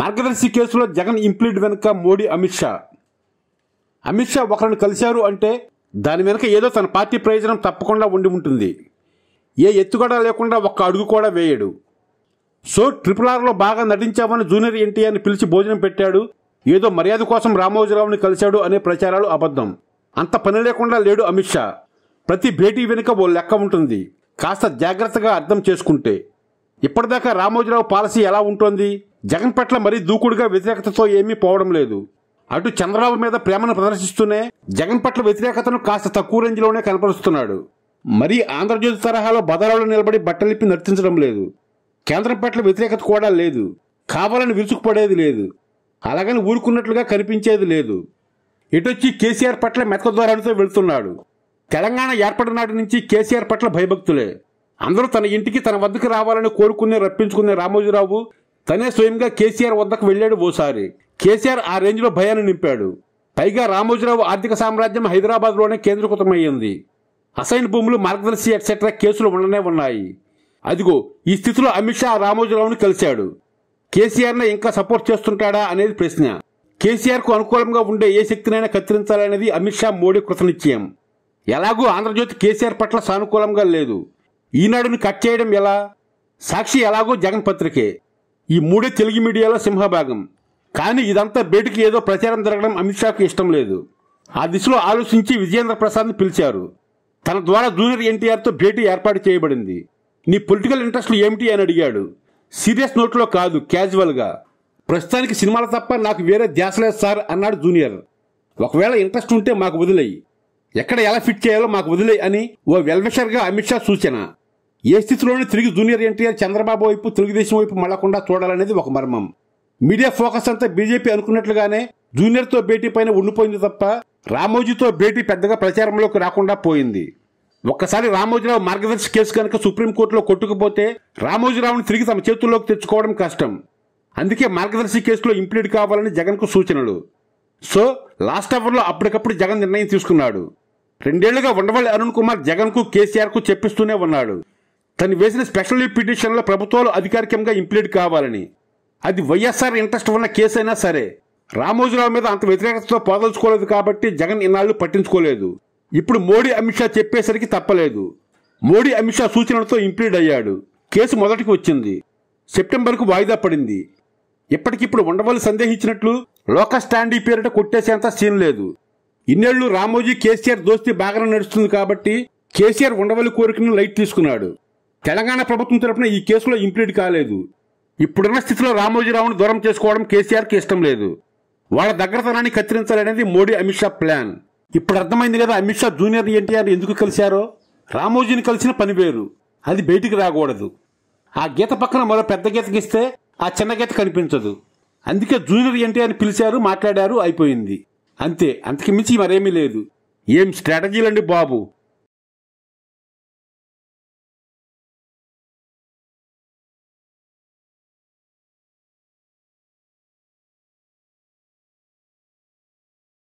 మార్గదర్శి కేసులో జగన్ ఇంప్లీడ్ వెనుక మోడీ అమిత్ షా అమిత్ షా ఒకరిని కలిశారు అంటే దాని వెనుక ఏదో తన పార్టీ ప్రయోజనం తప్పకుండా ఉండి ఉంటుంది ఏ ఎత్తుగడ లేకుండా ఒక్క అడుగు కూడా వేయడు సో ట్రిపుల్ ఆర్లో బాగా నటించామని జూనియర్ ఎన్టీఆర్ని పిలిచి భోజనం పెట్టాడు ఏదో మర్యాద కోసం రామోజీరావుని కలిశాడు అనే ప్రచారాలు అబద్ధం అంత పని లేకుండా లేడు అమిత్ షా ప్రతి భేటీ వెనుక ఓ లెక్క ఉంటుంది కాస్త జాగ్రత్తగా అర్థం చేసుకుంటే ఇప్పటిదాకా రామోజీరావు పాలసీ ఎలా ఉంటుంది జగన్ పట్ల మరీ దూకుడుగా వ్యతిరేకతతో ఏమీ పోవడం లేదు అటు చంద్రబాబు మీద ప్రేమను ప్రదర్శిస్తూనే జగన్ పట్ల వ్యతిరేకతను కాస్త తక్కువ రేంజ్లోనే కనపరుస్తున్నాడు మరీ ఆంధ్రజ్యోతి తరహాలో బదరాలు నిలబడి బట్టలిప్పి నర్తించడం లేదు కేంద్రం పట్ల వ్యతిరేకత కూడా లేదు కావాలని విరుచుకుపడేది లేదు అలాగని ఊరుకున్నట్లుగా కనిపించేది లేదు ఇటొచ్చి కేసీఆర్ పట్ల మెతక ద్వారాలతో వెళుతున్నాడు తెలంగాణ ఏర్పడిన నాటి నుంచి కేసీఆర్ పట్ల భయభక్తులే అందరూ తన ఇంటికి తన వద్దకు రావాలని కోరుకునే రప్పించుకునే రామోజీరావు తనే స్వయంగా కేసీఆర్ వద్దకు వెళ్ళాడు ఓసారి కేసీఆర్ ఆ రేంజ్లో భయాన్ని నింపాడు పైగా రామోజీరావు ఆర్థిక సామ్రాజ్యం హైదరాబాద్లోనే కేంద్రీకృతమయ్యింది అసైన్ భూములు మార్గదర్శి ఎట్సెట్రా కేసులు ఉండనే ఉన్నాయి అదిగో ఈ స్థితిలో అమిత్ షా రామోజీరావును కలిశాడు కేసీఆర్ను ఇంకా సపోర్ట్ చేస్తుంటాడా అనేది ప్రశ్న కేసీఆర్కు అనుకూలంగా ఉండే ఏ శక్తినైనా కత్తిరించాలనేది అమిత్ షా మోడీ కృతనిశ్చయం ఎలాగూ ఆంధ్రజ్యోతి కేసీఆర్ పట్ల సానుకూలంగా లేదు ఈనాడుని కట్ చేయడం ఎలా సాక్షి ఎలాగో జగన్ పత్రికే ఈ మూడే తెలుగు మీడియాలో సింహభాగం కానీ ఇదంతా బయటికి ఏదో ప్రచారం జరగడం అమిత్ షాకు ఇష్టం లేదు ఆ దిశలో ఆలోచించి విజయేంద్ర ప్రసాద్ని పిలిచారు తన ద్వారా జూనియర్ ఎన్టీఆర్తో భేటీ ఏర్పాటు చేయబడింది నీ పొలిటికల్ ఇంట్రెస్ట్లు ఏమిటి అని అడిగాడు సీరియస్ నోట్లో కాదు క్యాజువల్గా ప్రస్తుతానికి సినిమాలు తప్ప నాకు వేరే ధ్యాస లేదు సార్ అన్నాడు జూనియర్ ఒకవేళ ఇంట్రెస్ట్ ఉంటే మాకు వదిలేయి ఎక్కడ ఎలా ఫిట్ చేయాలో మాకు వదిలేయి అని ఓ వెల్విషర్గా అమిత్ షా సూచన ఏ స్థితిలోనూ తిరిగి జూనియర్ ఎన్టీఆర్ చంద్రబాబు వైపు తెలుగుదేశం వైపు మళ్లకుండా చూడాలనేది ఒక మర్మం మీడియా ఫోకస్ అంతా బీజేపీ అనుకున్నట్లుగానే జూనియర్తో భేటీ పైన ఉండిపోయింది తప్ప రామోజీతో భేటీ పెద్దగా ప్రచారంలోకి రాకుండా పోయింది ఒక్కసారి రామోజీరావు మార్గదర్శి కేసు కనుక సుప్రీంకోర్టులో కొట్టుకుపోతే రామోజీరావును తిరిగి తమ చేతుల్లోకి తెచ్చుకోవడం కష్టం అందుకే మార్గదర్శి కేసులో ఇంప్లీడ్ కావాలని జగన్కు సూచనలు సో లాస్ట్ అవర్లో అప్పటికప్పుడు జగన్ నిర్ణయం తీసుకున్నాడు రెండేళ్లుగా ఉండవల్లి అరుణ్ కుమార్ జగన్కు కేసీఆర్కు చెప్పిస్తూనే ఉన్నాడు తను వేసిన స్పెషల్ పిటిషన్లో ప్రభుత్వాలు అధికారికంగా ఇంప్లీడ్ కావాలని అది వైఎస్ఆర్ ఇంట్రెస్ట్ ఉన్న కేసు అయినా సరే రామోజీరావు మీద అంత వ్యతిరేకతతో పోదలుచుకోలేదు కాబట్టి జగన్ ఇన్నాళ్ళు పట్టించుకోలేదు ఇప్పుడు మోడీ అమిత్ షా చెప్పేసరికి తప్పలేదు మోడీ అమిత్ షా సూచనలతో ఇంప్లీడ్ అయ్యాడు కేసు మొదటికి వచ్చింది సెప్టెంబర్కు వాయిదా పడింది ఇప్పటికిప్పుడు ఉండవల్లి సందేహించినట్లు లోకల్ ఈ పేరిట కొట్టేసేంత సీన్ లేదు ఇన్నేళ్లు రామోజీ కేసీఆర్ దోస్తి బాగానే నడుస్తుంది కాబట్టి కేసీఆర్ ఉండవల్లి కోరికను లైట్ తీసుకున్నాడు తెలంగాణ ప్రభుత్వం తరపున ఈ కేసులో ఇంప్లీట్ కాలేదు ఇప్పుడున్న స్థితిలో రామోజీరావును దూరం చేసుకోవడం కేసీఆర్కి ఇష్టం లేదు వాళ్ళ దగ్గరతనాన్ని కత్తిరించాలనేది మోడీ అమిత్ షా ప్లాన్ ఇప్పుడు అర్థమైంది కదా అమిత్ షా జూనియర్ ఎన్టీఆర్ ఎందుకు కలిశారో రామోజీని కలిసిన పని వేరు అది బయటికి రాకూడదు ఆ గీత పక్కన మరో పెద్ద గీతకి ఇస్తే ఆ చిన్న గీత కనిపించదు అందుకే జూనియర్ ఎన్టీఆర్ని పిలిచారు మాట్లాడారు అయిపోయింది అంతే అంతకు మించి మరేమీ లేదు ఏం స్ట్రాటజీలండి బాబు